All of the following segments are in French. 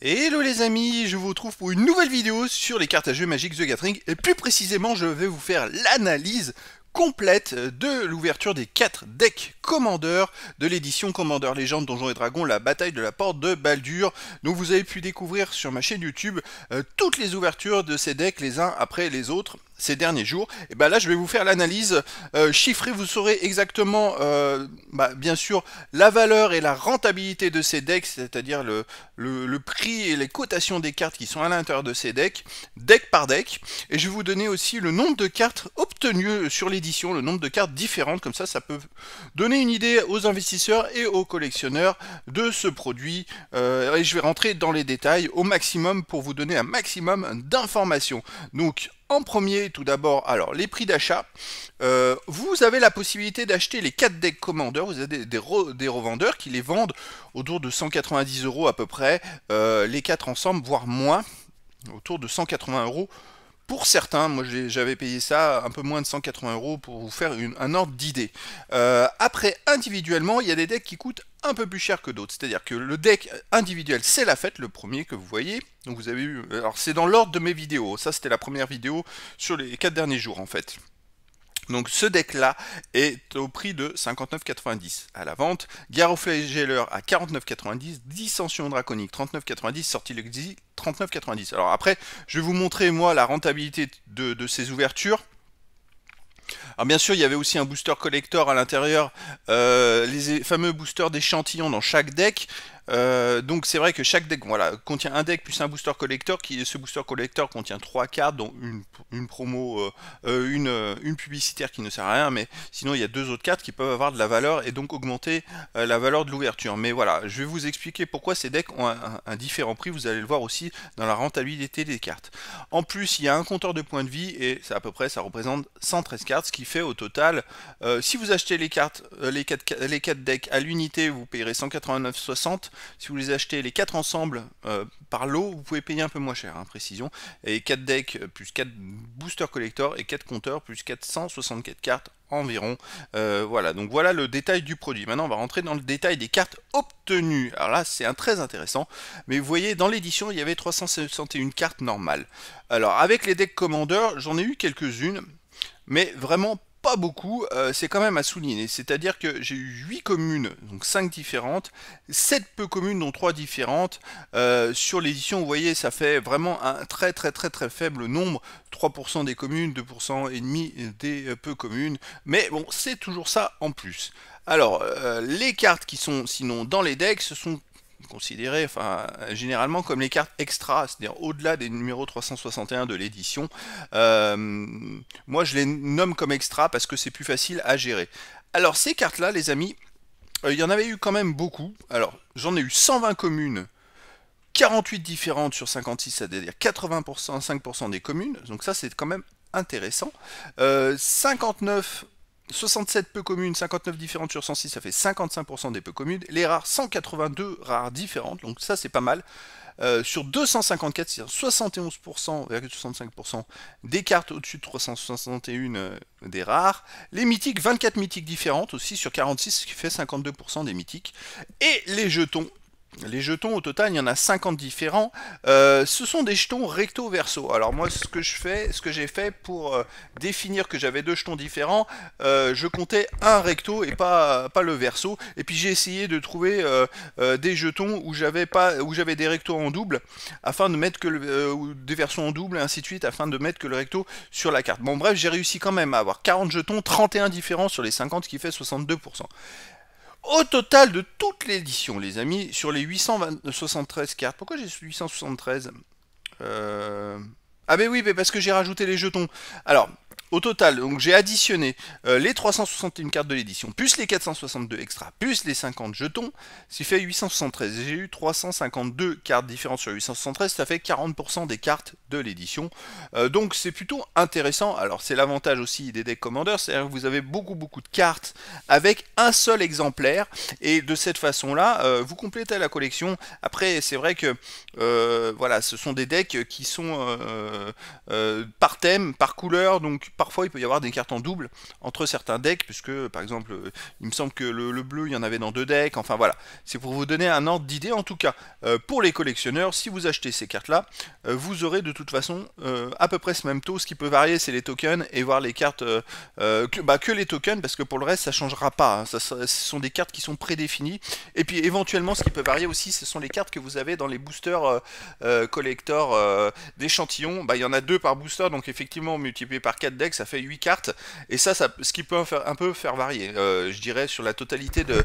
Hello les amis, je vous retrouve pour une nouvelle vidéo sur les cartes à jeu Magic The Gathering et plus précisément je vais vous faire l'analyse complète de l'ouverture des 4 decks commandeurs de l'édition Commander Légende Donjons et Dragons La bataille de la porte de Baldur. Donc vous avez pu découvrir sur ma chaîne YouTube euh, toutes les ouvertures de ces decks les uns après les autres ces derniers jours. Et ben là je vais vous faire l'analyse euh, chiffrée, vous saurez exactement euh, bah, bien sûr la valeur et la rentabilité de ces decks, c'est-à-dire le, le prix et les cotations des cartes qui sont à l'intérieur de ces decks, deck par deck. Et je vais vous donner aussi le nombre de cartes obtenues sur l'édition le nombre de cartes différentes, comme ça ça peut donner une idée aux investisseurs et aux collectionneurs de ce produit. Euh, et je vais rentrer dans les détails au maximum pour vous donner un maximum d'informations. Donc en premier, tout d'abord, alors les prix d'achat. Euh, vous avez la possibilité d'acheter les quatre decks commandeurs. Vous avez des, revendeurs qui les vendent autour de 190 euros à peu près, euh, les quatre ensemble, voire moins, autour de 180 euros pour certains, moi j'avais payé ça un peu moins de 180 euros pour vous faire un ordre d'idée. Euh, après, individuellement, il y a des decks qui coûtent un peu plus cher que d'autres. C'est-à-dire que le deck individuel, c'est la fête, le premier que vous voyez. Donc vous avez eu. Alors c'est dans l'ordre de mes vidéos. Ça, c'était la première vidéo sur les 4 derniers jours en fait. Donc ce deck-là est au prix de 59,90 à la vente. Geller à 49,90. Dissension draconique 39,90. Sortie 39,90. Alors après, je vais vous montrer moi la rentabilité de, ces ouvertures. Alors bien sûr, il y avait aussi un booster collector à l'intérieur, euh, les fameux boosters d'échantillons dans chaque deck. Euh, donc c'est vrai que chaque deck contient un deck plus un booster collector. ce booster collector contient trois cartes, dont une, promo, euh, euh, une, publicitaire qui ne sert à rien, mais sinon il y a deux autres cartes qui peuvent avoir de la valeur et donc augmenter la valeur de l'ouverture. Mais voilà, je vais vous expliquer pourquoi ces decks ont un, différent prix. Vous allez le voir aussi dans la rentabilité des cartes. En plus, il y a un compteur de points de vie et c'est à peu près ça représente 113 cartes, ce qui fait au total, si vous achetez les cartes, les 4, les decks à l'unité, vous payerez 189,60 si vous les achetez les 4 ensemble euh, par lot, vous pouvez payer un peu moins cher, hein, précision. Et 4 decks euh, plus 4 booster collector et 4 compteurs plus 464 cartes environ. Euh, voilà, donc voilà le détail du produit. Maintenant, on va rentrer dans le détail des cartes obtenues. Alors là, c'est un très intéressant. Mais vous voyez, dans l'édition, il y avait 361 cartes normales. Alors, avec les decks commandeurs, j'en ai eu quelques-unes, mais vraiment beaucoup, euh, c'est quand même à souligner. C'est-à-dire que j'ai eu 8 communes, donc 5 différentes, 7 peu communes, dont 3 différentes. Euh, sur l'édition, vous voyez, ça fait vraiment un très très très très faible nombre. 3% des communes, 2% et demi des euh, peu communes. Mais bon, c'est toujours ça en plus. Alors, les cartes qui sont sinon dans les decks, ce sont considéré enfin, généralement comme les cartes extra, c'est-à-dire au-delà des numéros 361 de l'édition. Euh, moi, je les nomme comme extra parce que c'est plus facile à gérer. Alors, ces cartes-là, les amis, euh, il y en avait eu quand même beaucoup. Alors, j'en ai eu 120 communes. 48 différentes sur 56, c'est-à-dire 80%, 5% des communes, donc ça c'est quand même intéressant. 59 euh, 67 peu communes, 59 différentes sur 106, ça fait 55% des peu communes. Les rares, 182 rares différentes, donc ça c'est pas mal. Euh, sur 254, c'est-à-dire 71%, 65% des cartes au-dessus de 361 euh, des rares. Les mythiques, 24 mythiques différentes aussi sur 46, ce qui fait 52% des mythiques. Et les jetons, les jetons, au total, il y en a 50 différents. Euh, ce sont des jetons recto-verso. Alors moi, ce que je fais, ce que j'ai fait pour euh, définir que j'avais deux jetons différents, euh, je comptais un recto et pas, pas le verso. Et puis j'ai essayé de trouver des jetons où j'avais pas, où j'avais des rectos en double, afin de mettre que le, des versions en double et ainsi de suite, afin de mettre que le recto sur la carte. Bon bref, j'ai réussi quand même à avoir 40 jetons, 31 différents sur les 50, ce qui fait 62%. Au total de toute l'édition, les amis, sur les 873 cartes, pourquoi j'ai 873 euh... Ah ben oui, mais parce que j'ai rajouté les jetons. Alors, au total, donc j'ai additionné euh, les 361 cartes de l'édition, plus les 462 extra, plus les 50 jetons, ce fait 873. J'ai eu 352 cartes différentes sur 873, ça fait 40% des cartes de l'édition. Euh, donc c'est plutôt intéressant. Alors c'est l'avantage aussi des decks commandeurs, c'est-à-dire que vous avez beaucoup beaucoup de cartes avec un seul exemplaire, et de cette façon-là, euh, vous complétez la collection. Après, c'est vrai que voilà, ce sont des decks qui sont par thème, par couleur, donc parfois il peut y avoir des cartes en double entre certains decks, puisque par exemple, il me semble que le, bleu, il y en avait dans deux decks, enfin voilà. C'est pour vous donner un ordre d'idée, en tout cas, euh, pour les collectionneurs, si vous achetez ces cartes-là, euh, vous aurez de toute façon euh, à peu près ce même taux. Ce qui peut varier, c'est les tokens et voir les cartes, que, bah, que, les tokens, parce que pour le reste, ça changera pas. Hein. ce sont des cartes qui sont prédéfinies. Et puis éventuellement, ce qui peut varier aussi, ce sont les cartes que vous avez dans les boosters collector d'échantillons. Bah, il y en a deux par booster, donc effectivement, multiplié par 4 decks, ça fait 8 cartes, et ça, ça ce qui peut un, peu faire varier, euh, je dirais, sur la totalité de,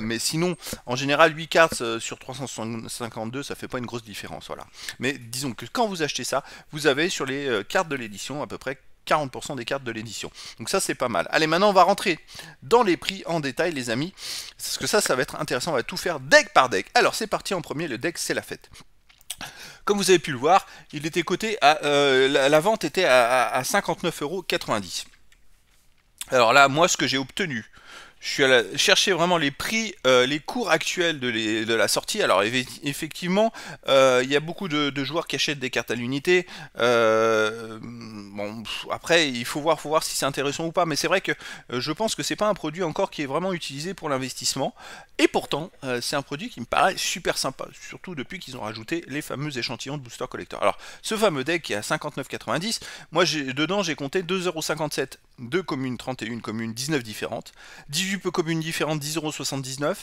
Mais sinon, en général, 8 cartes euh, sur 352, ça fait pas une grosse différence, voilà. Mais disons que quand vous achetez ça, vous avez sur les euh, cartes de l'édition à peu près 40% des cartes de l'édition. Donc ça c'est pas mal. Allez maintenant on va rentrer dans les prix en détail les amis. Parce que ça ça va être intéressant, on va tout faire deck par deck. Alors c'est parti en premier, le deck c'est la fête. Comme vous avez pu le voir, il était coté à, euh, la, vente était à, 59,90 à Alors là, moi, ce que j'ai obtenu je suis allé chercher vraiment les prix, euh, les cours actuels de, la sortie. Alors effectivement, euh, il y a beaucoup de, joueurs qui achètent des cartes à l'unité. Euh, bon, après, il faut voir, voir si c'est intéressant ou pas. Mais c'est vrai que je pense que c'est pas un produit encore qui est vraiment utilisé pour l'investissement. Et pourtant, c'est un produit qui me paraît super sympa, surtout depuis qu'ils ont rajouté les fameux échantillons de booster collector. Alors, ce fameux deck qui est à 59,90€, moi dedans j'ai compté 2,57€. 2 communes, 31 communes, 19 différentes, 18 communes différentes, 10,79€, euros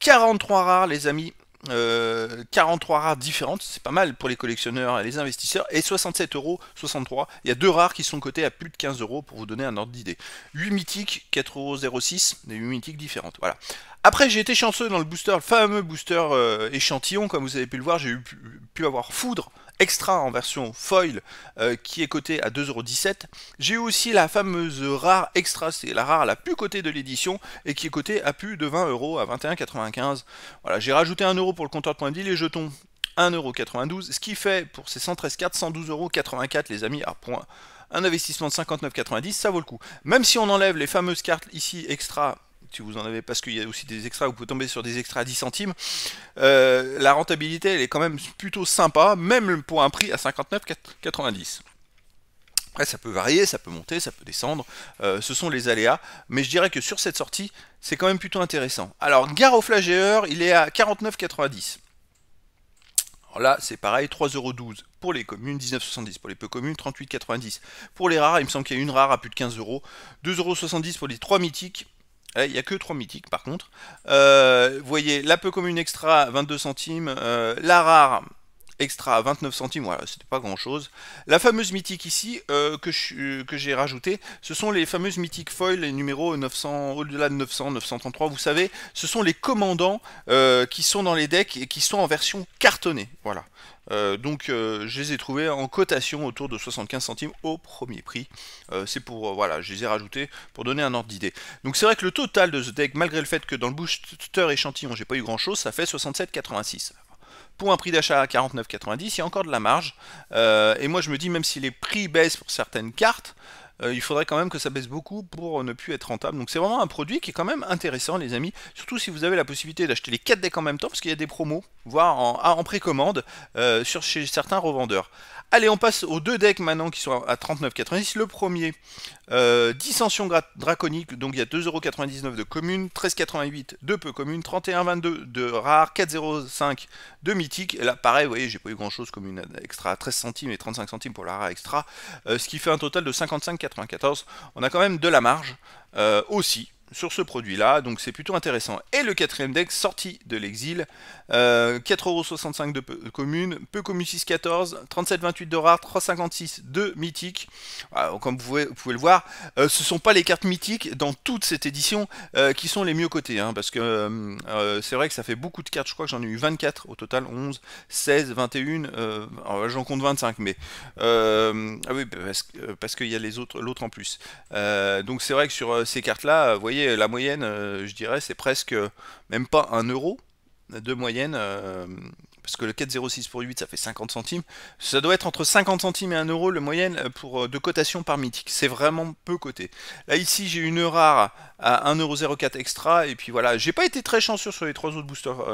43 rares les amis, 43 euh, rares différentes, c'est pas mal pour les collectionneurs et les investisseurs, et 67 euros 63. Il y a deux rares qui sont cotés à plus de 15 euros pour vous donner un ordre d'idée. 8 mythiques, 4,06 des 8 mythiques différentes. Voilà. Après, j'ai été chanceux dans le booster, le fameux booster euh, échantillon, comme vous avez pu le voir, j'ai eu pu, avoir Foudre extra en version foil euh, qui est cotée à 2,17€. J'ai aussi la fameuse rare extra, c'est la rare la plus cotée de l'édition et qui est cotée à plus de 20€ à 21,95€. Voilà, j'ai rajouté 1€ pour le compteur de points de vie, les jetons 1,92€, ce qui fait pour ces 113 cartes 112,84€ les amis, à point. Un investissement de 59,90€, ça vaut le coup. Même si on enlève les fameuses cartes ici extra si vous en avez, parce qu'il y a aussi des extras, vous pouvez tomber sur des extras à 10 centimes. Euh, la rentabilité, elle est quand même plutôt sympa, même pour un prix à 59,90. Après, ça peut varier, ça peut monter, ça peut descendre, euh, ce sont les aléas, mais je dirais que sur cette sortie, c'est quand même plutôt intéressant. Alors, gare il est à 49,90. Alors là, c'est pareil, 3,12€ pour les communes, 19,70€ pour les peu communes, 38,90€ pour les rares. Il me semble qu'il y a une rare à plus de 15€, 2,70€ pour les 3 mythiques, eh, il n'y a que 3 mythiques par contre. Euh, vous voyez, la peu commune extra 22 centimes, euh, la rare extra 29 centimes, voilà, c'était pas grand chose. La fameuse mythique ici euh, que j'ai rajoutée. rajouté, ce sont les fameuses mythiques foil, les numéros au-delà de 900, 933, vous savez, ce sont les commandants qui sont dans les decks et qui sont en version cartonnée, voilà. Euh, donc euh, je les ai trouvés en cotation autour de 75 centimes au premier prix. Euh, c'est pour voilà, je les ai rajoutés pour donner un ordre d'idée. Donc c'est vrai que le total de ce deck, malgré le fait que dans le booster échantillon j'ai pas eu grand chose, ça fait 67,86. Pour un prix d'achat à 49,90, il y a encore de la marge. et moi je me dis même si les prix baissent pour certaines cartes, euh, il faudrait quand même que ça baisse beaucoup pour ne plus être rentable. Donc c'est vraiment un produit qui est quand même intéressant, les amis. Surtout si vous avez la possibilité d'acheter les 4 decks en même temps, parce qu'il y a des promos, voire en, ah, précommande, euh, sur chez certains revendeurs. Allez, on passe aux deux decks maintenant qui sont à 39,90. Le premier, euh, Dissension Draconique, donc il y a 2,99€ de commune, 13,88€ de peu commune, 31,22€ de rare, 4,05€ de mythique. là, pareil, vous voyez, j'ai pas eu grand chose comme une extra, 13 centimes et 35 centimes pour la rare extra, ce qui fait un total de 55 94, on a quand même de la marge euh, aussi sur ce produit-là, donc c'est plutôt intéressant. Et le quatrième deck, sorti de l'exil, euh, 4,65€ de, commune, peu commu 6,14€ 37,28€ de rare, 3,56 de mythique. comme vous pouvez, pouvez, le voir, ce euh, ce sont pas les cartes mythiques dans toute cette édition euh, qui sont les mieux cotées, hein, parce que euh, c'est vrai que ça fait beaucoup de cartes, je crois que j'en ai eu 24 au total, 11, 16, 21, j'en compte 25, mais... ah oui, parce, parce qu'il y a les autres l'autre en plus. donc c'est vrai que sur ces cartes-là, vous voyez, euh, la moyenne, euh, je dirais, c'est presque euh, même pas un euro de moyenne, parce que le 4,06 pour 8, ça fait 50 centimes. Ça doit être entre 50 centimes et 1 euro, le moyenne, pour, de cotation par mythique. C'est vraiment peu coté. Là, ici, j'ai une rare à 1,04€ extra, et puis voilà. J'ai pas été très chanceux sur les trois autres boosters,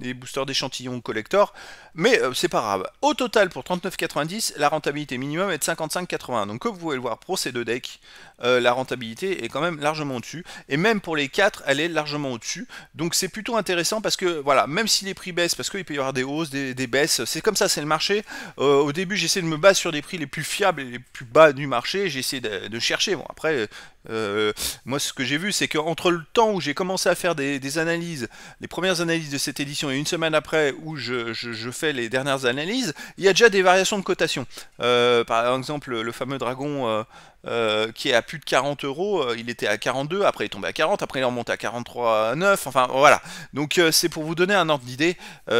les boosters d'échantillons collector, mais c'est pas grave. Au total, pour 39,90, la rentabilité minimum est de 55,80. Donc, comme vous pouvez le voir, pro ces deux decks, euh, la rentabilité est quand même largement au-dessus. Et même pour les 4, elle est largement au-dessus. Donc c'est plutôt intéressant parce que, voilà, même si les prix baissent, parce qu'il peut y avoir des hausses, des, baisses, c'est comme ça, c'est le marché. Euh, au début, j'essaie de me baser sur des prix les plus fiables et les plus bas du marché. J'essaie de, de chercher. Bon, après, euh, moi, ce que j'ai vu, c'est qu'entre le temps où j'ai commencé à faire des, analyses, les premières analyses de cette édition, et une semaine après où je, fais les dernières analyses, il y a déjà des variations de cotation. Euh, par exemple, le fameux dragon euh, qui est à plus de 40 euros, il était à 42, après il est tombé à 40, après il est remonté à 43,9, enfin voilà. Donc c'est pour vous donner un ordre d'idée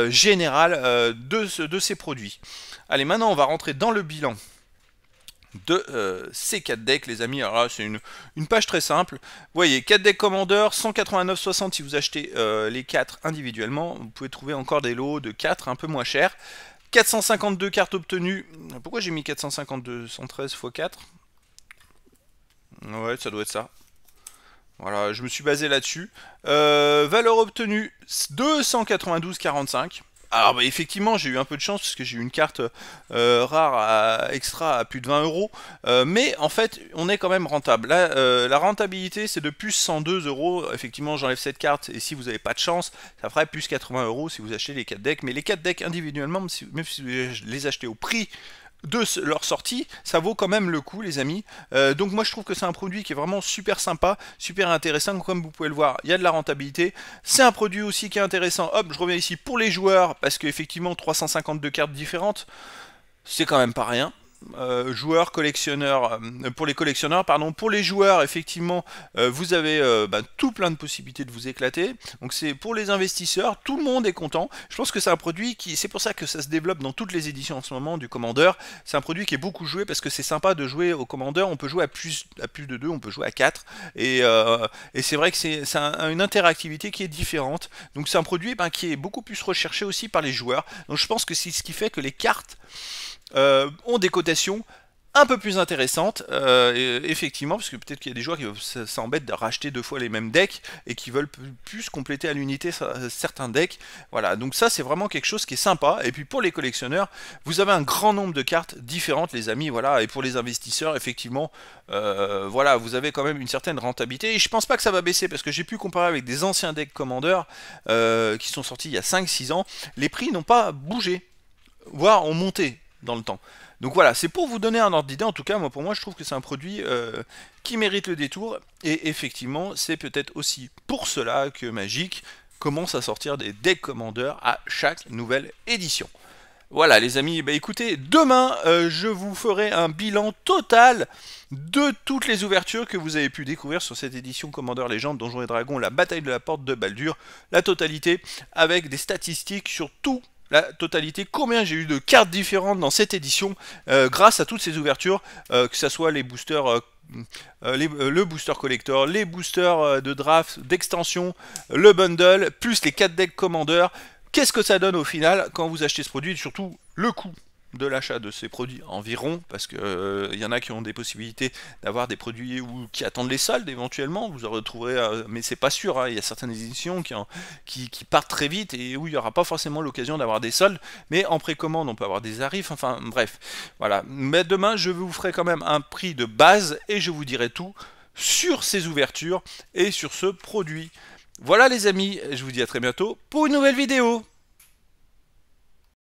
général de, de ces produits. Allez, maintenant on va rentrer dans le bilan de euh, ces 4 decks, les amis. Alors là, c'est une, page très simple. Vous voyez, 4 decks commandeurs, 189,60 si vous achetez euh, les 4 individuellement. Vous pouvez trouver encore des lots de 4 un peu moins chers. 452 cartes obtenues. Pourquoi j'ai mis 452 113 x 4 Ouais, ça doit être ça. Voilà, je me suis basé là-dessus. Euh, valeur obtenue 292,45. Alors bah, effectivement j'ai eu un peu de chance parce que j'ai eu une carte euh, rare à, extra à plus de 20 euros euh, mais en fait on est quand même rentable. Euh, la rentabilité c'est de plus 102 euros, effectivement j'enlève cette carte et si vous n'avez pas de chance ça ferait plus 80 euros si vous achetez les 4 decks mais les 4 decks individuellement même si vous les achetez au prix de leur sortie, ça vaut quand même le coup les amis. Euh, donc moi je trouve que c'est un produit qui est vraiment super sympa, super intéressant, comme vous pouvez le voir, il y a de la rentabilité. C'est un produit aussi qui est intéressant, hop je reviens ici pour les joueurs, parce qu'effectivement 352 cartes différentes, c'est quand même pas rien. Euh, joueurs collectionneurs, euh, pour les collectionneurs, pardon, pour les joueurs, effectivement, euh, vous avez bah, tout plein de possibilités de vous éclater. Donc c'est pour les investisseurs, tout le monde est content. Je pense que c'est un produit qui, c'est pour ça que ça se développe dans toutes les éditions en ce moment du Commander. C'est un produit qui est beaucoup joué parce que c'est sympa de jouer au Commander. On peut jouer à plus, à plus de 2, on peut jouer à 4. Et, c'est vrai que c'est une interactivité qui est différente. Donc c'est un produit bah, qui est beaucoup plus recherché aussi par les joueurs. Donc je pense que c'est ce qui fait que les cartes euh, ont des cotations un peu plus intéressantes, euh, effectivement, parce que peut-être qu'il y a des joueurs qui s'embêtent de racheter deux fois les mêmes decks et qui veulent plus compléter à l'unité certains decks. Voilà, donc ça c'est vraiment quelque chose qui est sympa. Et puis pour les collectionneurs, vous avez un grand nombre de cartes différentes, les amis, voilà, et pour les investisseurs, effectivement, euh, voilà, vous avez quand même une certaine rentabilité. Et je pense pas que ça va baisser parce que j'ai pu comparer avec des anciens decks commandeurs qui sont sortis il y a 5-6 ans, les prix n'ont pas bougé voire ont monté dans le temps. Donc voilà, c'est pour vous donner un ordre d'idée, en tout cas, moi pour moi je trouve que c'est un produit euh, qui mérite le détour, et effectivement c'est peut-être aussi pour cela que Magic commence à sortir des decks commandeurs à chaque nouvelle édition. Voilà les amis, bah écoutez, demain euh, je vous ferai un bilan total de toutes les ouvertures que vous avez pu découvrir sur cette édition Commander Légende, Donjons et Dragons, la bataille de la porte de Baldur, la totalité, avec des statistiques sur tout la totalité combien j'ai eu de cartes différentes dans cette édition euh, grâce à toutes ces ouvertures, euh, que ce soit les boosters. Euh, le booster collector, les boosters de draft, d'extension, le bundle, plus les 4 decks commandeurs. Qu'est-ce que ça donne au final quand vous achetez ce produit et surtout le coût de l'achat de ces produits environ, parce qu'il il euh, y en a qui ont des possibilités d'avoir des produits ou qui attendent les soldes éventuellement, vous en retrouverez, euh, mais c'est pas sûr, hein. il y a certaines éditions qui, qui, partent très vite et où il n'y aura pas forcément l'occasion d'avoir des soldes, mais en précommande on peut avoir des tarifs, enfin bref, voilà. Mais demain je vous ferai quand même un prix de base et je vous dirai tout sur ces ouvertures et sur ce produit. Voilà les amis, je vous dis à très bientôt pour une nouvelle vidéo